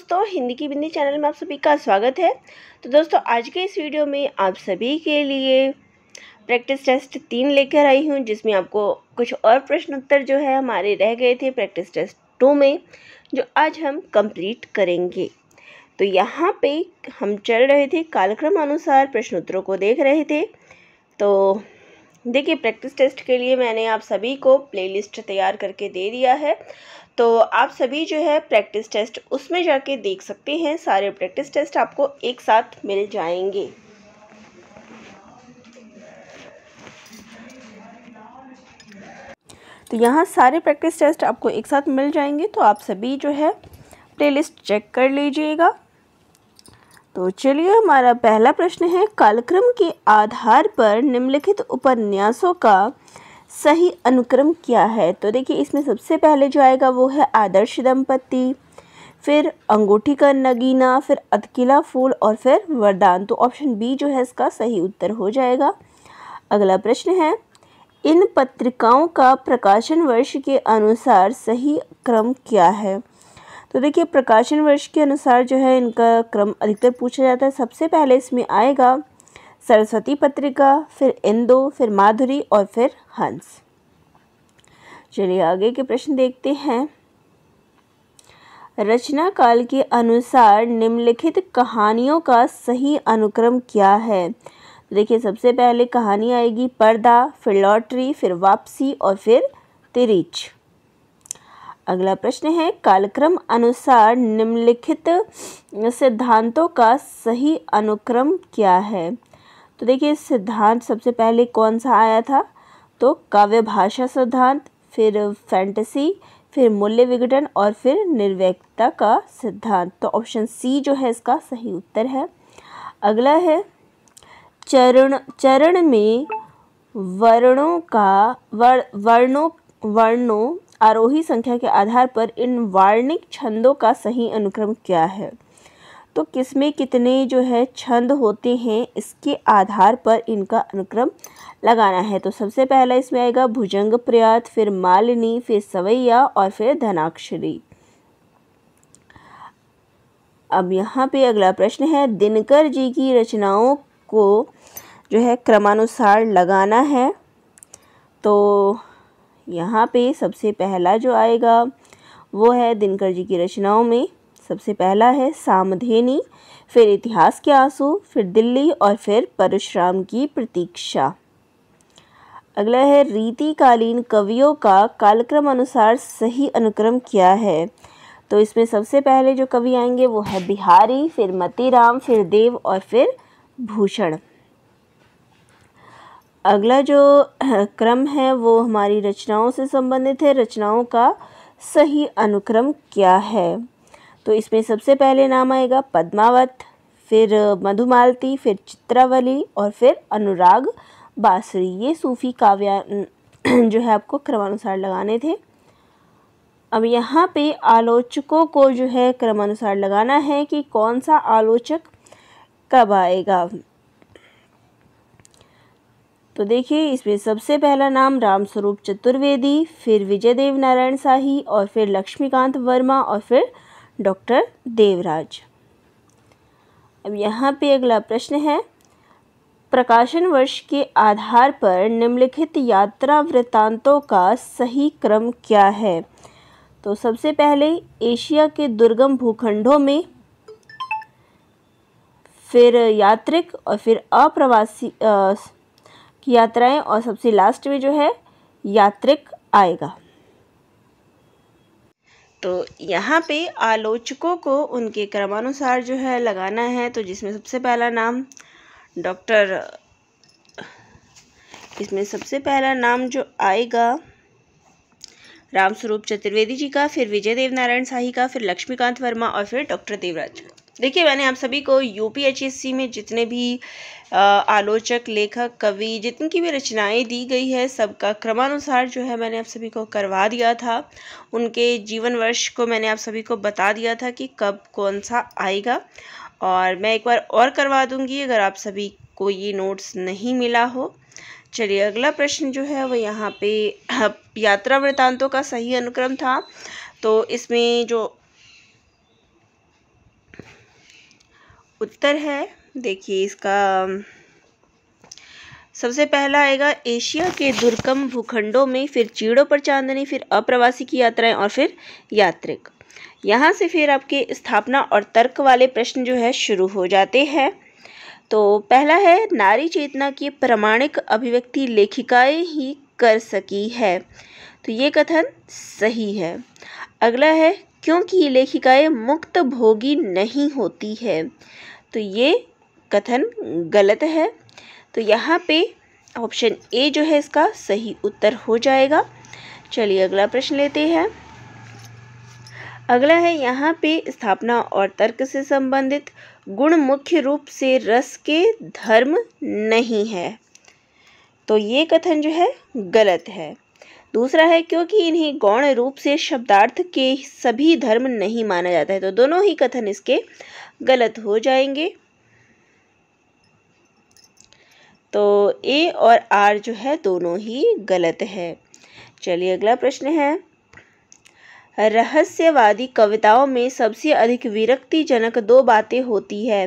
दोस्तों हिंदी की बिंदी चैनल में आप सभी का स्वागत है तो दोस्तों आज के इस वीडियो में आप सभी के लिए प्रैक्टिस टेस्ट तीन लेकर आई हूँ जिसमें आपको कुछ और प्रश्न उत्तर जो है हमारे रह गए थे प्रैक्टिस टेस्ट टू में जो आज हम कंप्लीट करेंगे तो यहाँ पे हम चल रहे थे कालक्रम अनुसार प्रश्न उत्तरों को देख रहे थे तो देखिए प्रैक्टिस टेस्ट के लिए मैंने आप सभी को प्लेलिस्ट तैयार करके दे दिया है तो आप सभी जो है प्रैक्टिस टेस्ट उसमें जाके देख सकते हैं सारे प्रैक्टिस टेस्ट आपको एक साथ मिल जाएंगे तो यहाँ सारे प्रैक्टिस टेस्ट आपको एक साथ मिल जाएंगे तो आप सभी जो है प्लेलिस्ट चेक कर लीजिएगा तो चलिए हमारा पहला प्रश्न है कालक्रम के आधार पर निम्नलिखित उपन्यासों का सही अनुक्रम क्या है तो देखिए इसमें सबसे पहले जो आएगा वो है आदर्श दंपति फिर अंगूठी का नगीना फिर अतकिला फूल और फिर वरदान तो ऑप्शन बी जो है इसका सही उत्तर हो जाएगा अगला प्रश्न है इन पत्रिकाओं का प्रकाशन वर्ष के अनुसार सही क्रम क्या है तो देखिए प्रकाशन वर्ष के अनुसार जो है इनका क्रम अधिकतर पूछा जाता है सबसे पहले इसमें आएगा सरस्वती पत्रिका फिर इंदो फिर माधुरी और फिर हंस चलिए आगे के प्रश्न देखते हैं रचना काल के अनुसार निम्नलिखित कहानियों का सही अनुक्रम क्या है देखिए सबसे पहले कहानी आएगी पर्दा फिर लॉटरी फिर वापसी और फिर तिरिच अगला प्रश्न है कालक्रम अनुसार निम्नलिखित सिद्धांतों का सही अनुक्रम क्या है तो देखिए सिद्धांत सबसे पहले कौन सा आया था तो काव्य भाषा सिद्धांत फिर फैंटसी फिर मूल्य विघटन और फिर निर्वैक्ता का सिद्धांत तो ऑप्शन सी जो है इसका सही उत्तर है अगला है चरण चरण में वर्णों का वर्णों वर्णों आरोही संख्या के आधार पर इन वार्णिक छंदों का सही अनुक्रम क्या है तो किसमें कितने जो है छंद होते हैं इसके आधार पर इनका अनुक्रम लगाना है तो सबसे पहला इसमें आएगा भुजंग प्रयात फिर मालिनी फिर सवैया और फिर धनाक्षरी अब यहाँ पे अगला प्रश्न है दिनकर जी की रचनाओं को जो है क्रमानुसार लगाना है तो यहाँ पे सबसे पहला जो आएगा वो है दिनकर जी की रचनाओं में सबसे पहला है सामधेनी फिर इतिहास के आंसू फिर दिल्ली और फिर परशुराम की प्रतीक्षा अगला है रीतिकालीन कवियों का कालक्रम अनुसार सही अनुक्रम क्या है तो इसमें सबसे पहले जो कवि आएंगे वो है बिहारी फिर मतीराम फिर देव और फिर भूषण अगला जो क्रम है वो हमारी रचनाओं से संबंधित है रचनाओं का सही अनुक्रम क्या है तो इसमें सबसे पहले नाम आएगा पद्मावत फिर मधुमालती फिर चित्रावली और फिर अनुराग बासरी ये सूफ़ी काव्या जो है आपको क्रमानुसार लगाने थे अब यहाँ पे आलोचकों को जो है क्रमानुसार लगाना है कि कौन सा आलोचक कब आएगा तो देखिए इसमें सबसे पहला नाम रामस्वरूप चतुर्वेदी फिर विजय देव नारायण शाही और फिर लक्ष्मीकांत वर्मा और फिर डॉक्टर देवराज अब यहाँ पे अगला प्रश्न है प्रकाशन वर्ष के आधार पर निम्नलिखित यात्रा वृत्तांतों का सही क्रम क्या है तो सबसे पहले एशिया के दुर्गम भूखंडों में फिर यात्रिक और फिर अप्रवासी की यात्राएं और सबसे लास्ट में जो है यात्रिक आएगा तो यहाँ पे आलोचकों को उनके क्रमानुसार जो है लगाना है तो जिसमें सबसे पहला नाम डॉक्टर इसमें सबसे पहला नाम जो आएगा रामस्वरूप चतुर्वेदी जी का फिर विजय देवनारायण साही का फिर लक्ष्मीकांत वर्मा और फिर डॉक्टर देवराज का देखिए मैंने आप सभी को यूपीएचएससी में जितने भी आलोचक लेखक कवि जितनी की भी रचनाएं दी गई है सबका क्रमानुसार जो है मैंने आप सभी को करवा दिया था उनके जीवन वर्ष को मैंने आप सभी को बता दिया था कि कब कौन सा आएगा और मैं एक बार और करवा दूंगी अगर आप सभी को ये नोट्स नहीं मिला हो चलिए अगला प्रश्न जो है वो यहाँ पे यात्रा वृत्तांतों का सही अनुक्रम था तो इसमें जो उत्तर है देखिए इसका सबसे पहला आएगा एशिया के दुर्गम भूखंडों में फिर चीड़ों पर चांदनी फिर अप्रवासी की यात्राएं और फिर यात्रिक यहाँ से फिर आपके स्थापना और तर्क वाले प्रश्न जो है शुरू हो जाते हैं तो पहला है नारी चेतना की प्रमाणिक अभिव्यक्ति लेखिकाएं ही कर सकी है तो ये कथन सही है अगला है क्योंकि लेखिकाएं मुक्त भोगी नहीं होती है तो ये कथन गलत है तो यहाँ पे ऑप्शन ए जो है इसका सही उत्तर हो जाएगा चलिए अगला प्रश्न लेते हैं अगला है यहाँ पे स्थापना और तर्क से संबंधित गुण मुख्य रूप से रस के धर्म नहीं है तो ये कथन जो है गलत है दूसरा है क्योंकि इन्हें गौण रूप से शब्दार्थ के सभी धर्म नहीं माना जाता है तो दोनों ही कथन इसके गलत हो जाएंगे तो ए और आर जो है दोनों ही गलत है चलिए अगला प्रश्न है रहस्यवादी कविताओं में सबसे अधिक विरक्तिजनक दो बातें होती है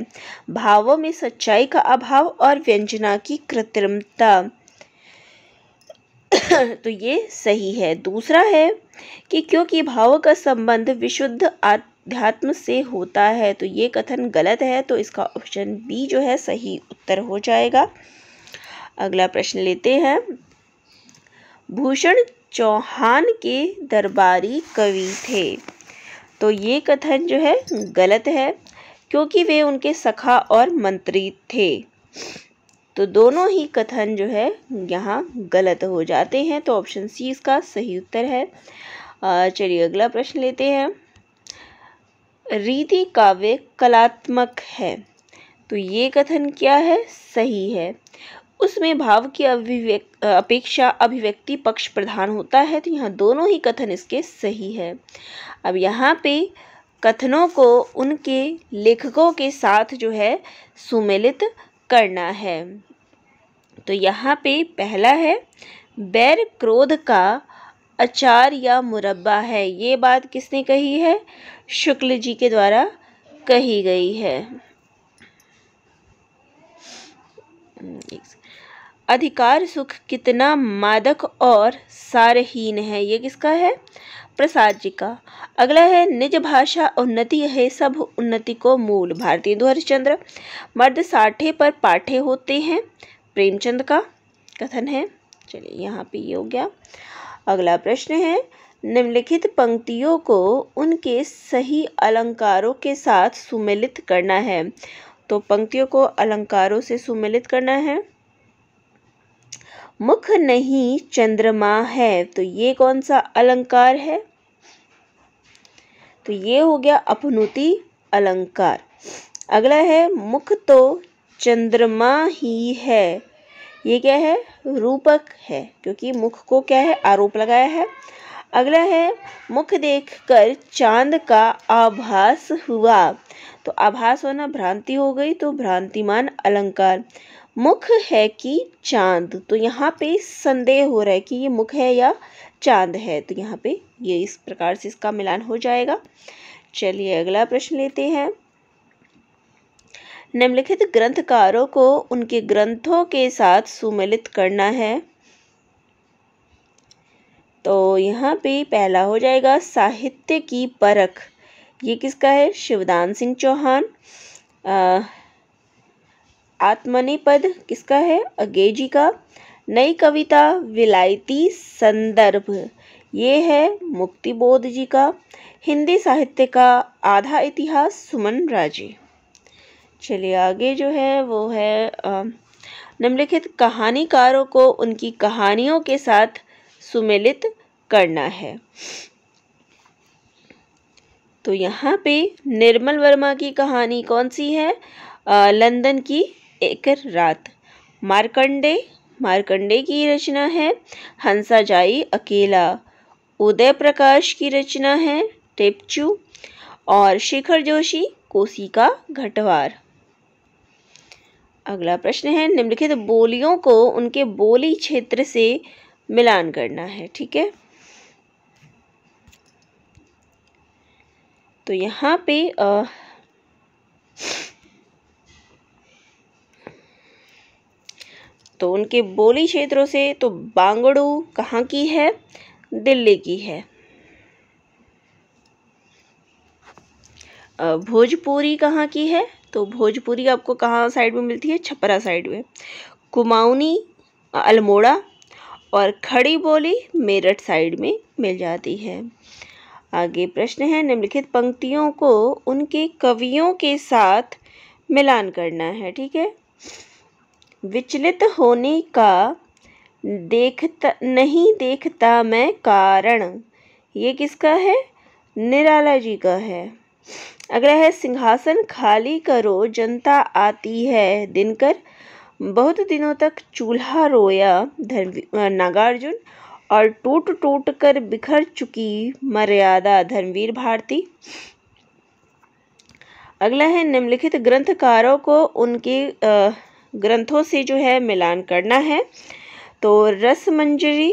भावों में सच्चाई का अभाव और व्यंजना की कृत्रिमता तो ये सही है दूसरा है कि क्योंकि भावों का संबंध विशुद्ध आत्म अध्यात्म से होता है तो ये कथन गलत है तो इसका ऑप्शन बी जो है सही उत्तर हो जाएगा अगला प्रश्न लेते हैं भूषण चौहान के दरबारी कवि थे तो ये कथन जो है गलत है क्योंकि वे उनके सखा और मंत्री थे तो दोनों ही कथन जो है यहाँ गलत हो जाते हैं तो ऑप्शन सी इसका सही उत्तर है चलिए अगला प्रश्न लेते हैं रीति काव्य कलात्मक है तो ये कथन क्या है सही है उसमें भाव की अभिव्यक् अपेक्षा अभिव्यक्ति पक्ष प्रधान होता है तो यहाँ दोनों ही कथन इसके सही है अब यहाँ पे कथनों को उनके लेखकों के साथ जो है सुमेलित करना है तो यहाँ पे पहला है बैर क्रोध का अचार या मुरब्बा है ये बात किसने कही है शुक्ल जी के द्वारा कही गई है अधिकार सुख कितना मादक और सारहीन है ये किसका है प्रसाद जी का अगला है निज भाषा उन्नति है सब उन्नति को मूल भारतीय हरिश्चंद्र मर्द साठे पर पाठे होते हैं प्रेमचंद का कथन है चलिए यहाँ पे ये हो गया अगला प्रश्न है निम्नलिखित पंक्तियों को उनके सही अलंकारों के साथ सुमेलित करना है तो पंक्तियों को अलंकारों से सुमेलित करना है मुख नहीं चंद्रमा है तो ये कौन सा अलंकार है तो ये हो गया अपनुति अलंकार अगला है मुख तो चंद्रमा ही है ये क्या है रूपक है क्योंकि मुख को क्या है आरोप लगाया है अगला है मुख देखकर चांद का आभास हुआ तो आभास होना भ्रांति हो गई तो भ्रांतिमान अलंकार मुख है कि चांद तो यहाँ पे संदेह हो रहा है कि ये मुख है या चांद है तो यहाँ पे ये इस प्रकार से इसका मिलान हो जाएगा चलिए अगला प्रश्न लेते हैं निम्नलिखित ग्रंथकारों को उनके ग्रंथों के साथ सुमिलित करना है तो यहाँ पे पहला हो जाएगा साहित्य की परख ये किसका है शिवदान सिंह चौहान आत्मनिपद किसका है अगे जी का नई कविता विलायती संदर्भ ये है मुक्तिबोध जी का हिंदी साहित्य का आधा इतिहास सुमन राजे चलिए आगे जो है वो है निम्नलिखित कहानीकारों को उनकी कहानियों के साथ सुमेलित करना है तो यहाँ पे निर्मल वर्मा की कहानी कौन सी है आ, लंदन की एक रात मार्कंडे मार्कंडे की रचना है हंसाजाई अकेला उदय प्रकाश की रचना है टेपचू और शेखर जोशी कोसी का घटवार अगला प्रश्न है निम्नलिखित बोलियों को उनके बोली क्षेत्र से मिलान करना है ठीक है तो यहाँ पे आ, तो उनके बोली क्षेत्रों से तो बांगड़ू कहाँ की है दिल्ली की है भोजपुरी कहाँ की है तो भोजपुरी आपको कहाँ साइड में मिलती है छपरा साइड में कुमाऊनी अल्मोड़ा और खड़ी बोली मेरठ साइड में मिल जाती है आगे प्रश्न है निम्नलिखित पंक्तियों को उनके कवियों के साथ मिलान करना है ठीक है विचलित होने का देखता नहीं देखता मैं कारण ये किसका है निराला जी का है अगला है सिंहासन खाली करो जनता आती है दिनकर बहुत दिनों तक चूल्हा रोया नागार्जुन और टूट टूट कर बिखर चुकी मर्यादा धर्मवीर भारती अगला है निम्नलिखित ग्रंथकारों को उनके ग्रंथों से जो है मिलान करना है तो रसमंजरी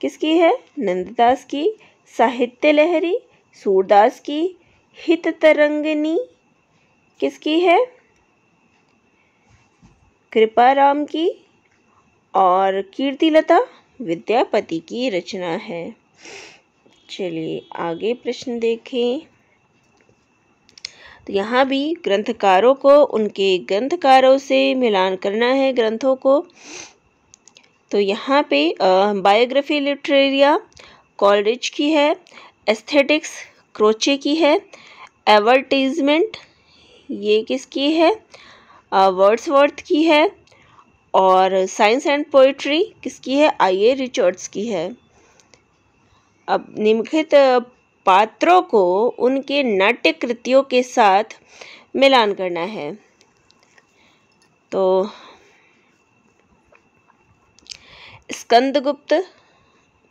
किसकी है नंददास की साहित्य लहरी सूरदास की हित तरंगनी किसकी है कृपा राम की और कीर्तिलता विद्यापति की रचना है चलिए आगे प्रश्न देखें तो यहाँ भी ग्रंथकारों को उनके ग्रंथकारों से मिलान करना है ग्रंथों को तो यहाँ पे बायोग्राफी लिटरेरिया कॉलरिज की है एस्थेटिक्स क्रोचे की है एवर्टीजमेंट ये किसकी है वर्ड्सवर्थ की है और साइंस एंड पोइट्री किसकी है आई ए रिचर्ड्स की है अब निम्नलिखित पात्रों को उनके नाट्य कृतियों के साथ मिलान करना है तो स्कंदगुप्त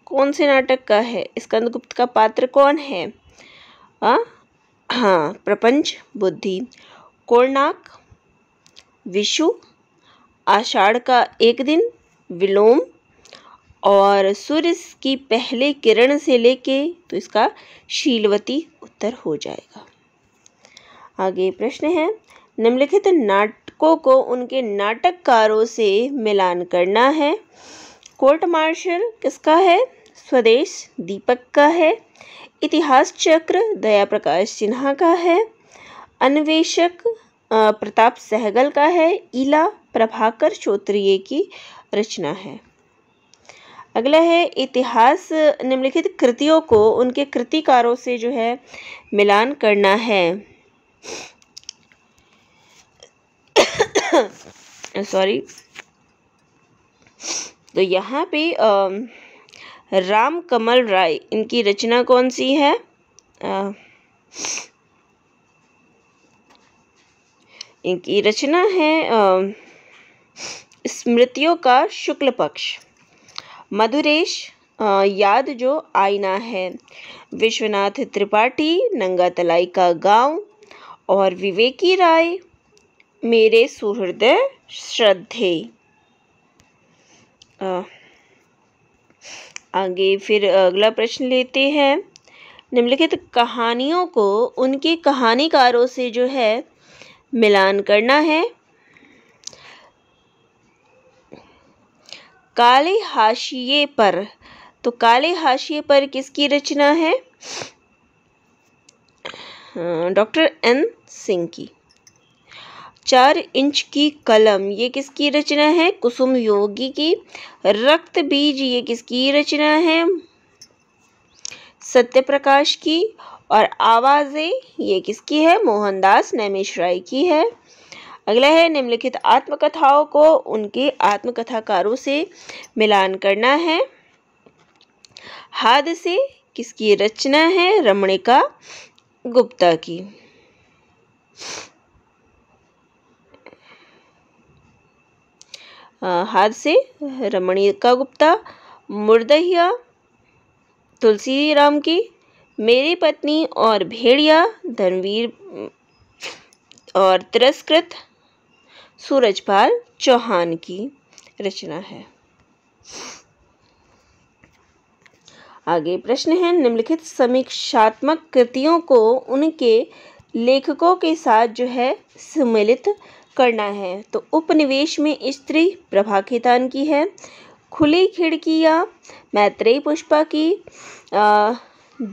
कौन से नाटक का है स्कंदगुप्त का पात्र कौन है आ? हाँ प्रपंच बुद्धि कोणाक विशु आषाढ़ का एक दिन विलोम और सूर्य की पहले किरण से लेके तो इसका शीलवती उत्तर हो जाएगा आगे प्रश्न है निम्नलिखित नाटकों को उनके नाटककारों से मिलान करना है कोर्ट मार्शल किसका है स्वदेश दीपक का है इतिहास चक्र दया प्रकाश सिन्हा का है अन्वेषक प्रताप सहगल का है इला प्रभाकर चौतरीय की रचना है अगला है इतिहास निम्नलिखित कृतियों को उनके कृतिकारों से जो है मिलान करना है सॉरी तो यहाँ पे आ, राम कमल राय इनकी रचना कौन सी है आ, इनकी रचना है स्मृतियों का शुक्ल पक्ष मधुरेश याद जो आईना है विश्वनाथ त्रिपाठी नंगा तलाई का गांव और विवेकी राय मेरे सुहृदय श्रद्धे आगे फिर अगला प्रश्न लेते हैं निम्नलिखित कहानियों को उनके कहानीकारों से जो है मिलान करना है काले हाशिए पर तो काले हाशिए पर किसकी रचना है डॉक्टर एन सिंह की चार इंच की कलम ये किसकी रचना है कुसुम योगी की रक्त बीज ये किसकी रचना है सत्य प्रकाश की और आवाज़ें ये किसकी है मोहनदास नैमिश राय की है अगला है निम्नलिखित आत्मकथाओं को उनके आत्मकथाकारों से मिलान करना है हादसे किसकी रचना है रमणिका गुप्ता की हादसे रमणीका गुप्ता मुर्दहिया राम की मेरी पत्नी और भेड़िया धनवीर और तिरस्कृत सूरजपाल चौहान की रचना है आगे प्रश्न है निम्नलिखित समीक्षात्मक कृतियों को उनके लेखकों के साथ जो है सम्मिलित करना है तो उपनिवेश में स्त्री प्रभा खेतान की है खुली खिड़कियाँ मैत्रेय पुष्पा की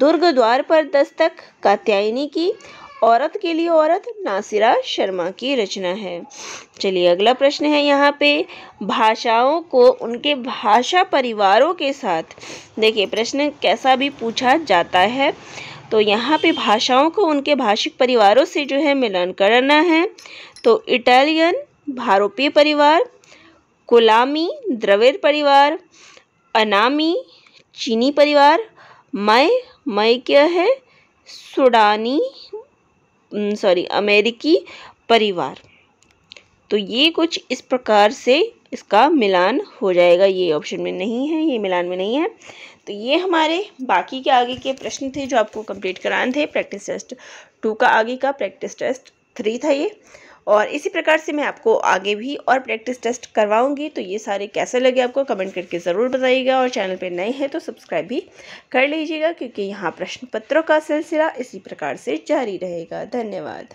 दुर्ग द्वार पर दस्तक कात्यायनी की औरत के लिए औरत नासिरा शर्मा की रचना है चलिए अगला प्रश्न है यहाँ पे भाषाओं को उनके भाषा परिवारों के साथ देखिए प्रश्न कैसा भी पूछा जाता है तो यहाँ पे भाषाओं को उनके भाषिक परिवारों से जो है मिलन करना है तो इटालियन भारोपीय परिवार कोलामी द्रविड़ परिवार अनामी चीनी परिवार मय मय क्या है सुडानी सॉरी अमेरिकी परिवार तो ये कुछ इस प्रकार से इसका मिलान हो जाएगा ये ऑप्शन में नहीं है ये मिलान में नहीं है तो ये हमारे बाकी के आगे के प्रश्न थे जो आपको कंप्लीट कराने थे प्रैक्टिस टेस्ट टू का आगे का प्रैक्टिस टेस्ट थ्री था ये और इसी प्रकार से मैं आपको आगे भी और प्रैक्टिस टेस्ट करवाऊंगी तो ये सारे कैसे लगे आपको कमेंट करके ज़रूर बताइएगा और चैनल पे नए हैं तो सब्सक्राइब भी कर लीजिएगा क्योंकि यहाँ प्रश्न पत्रों का सिलसिला इसी प्रकार से जारी रहेगा धन्यवाद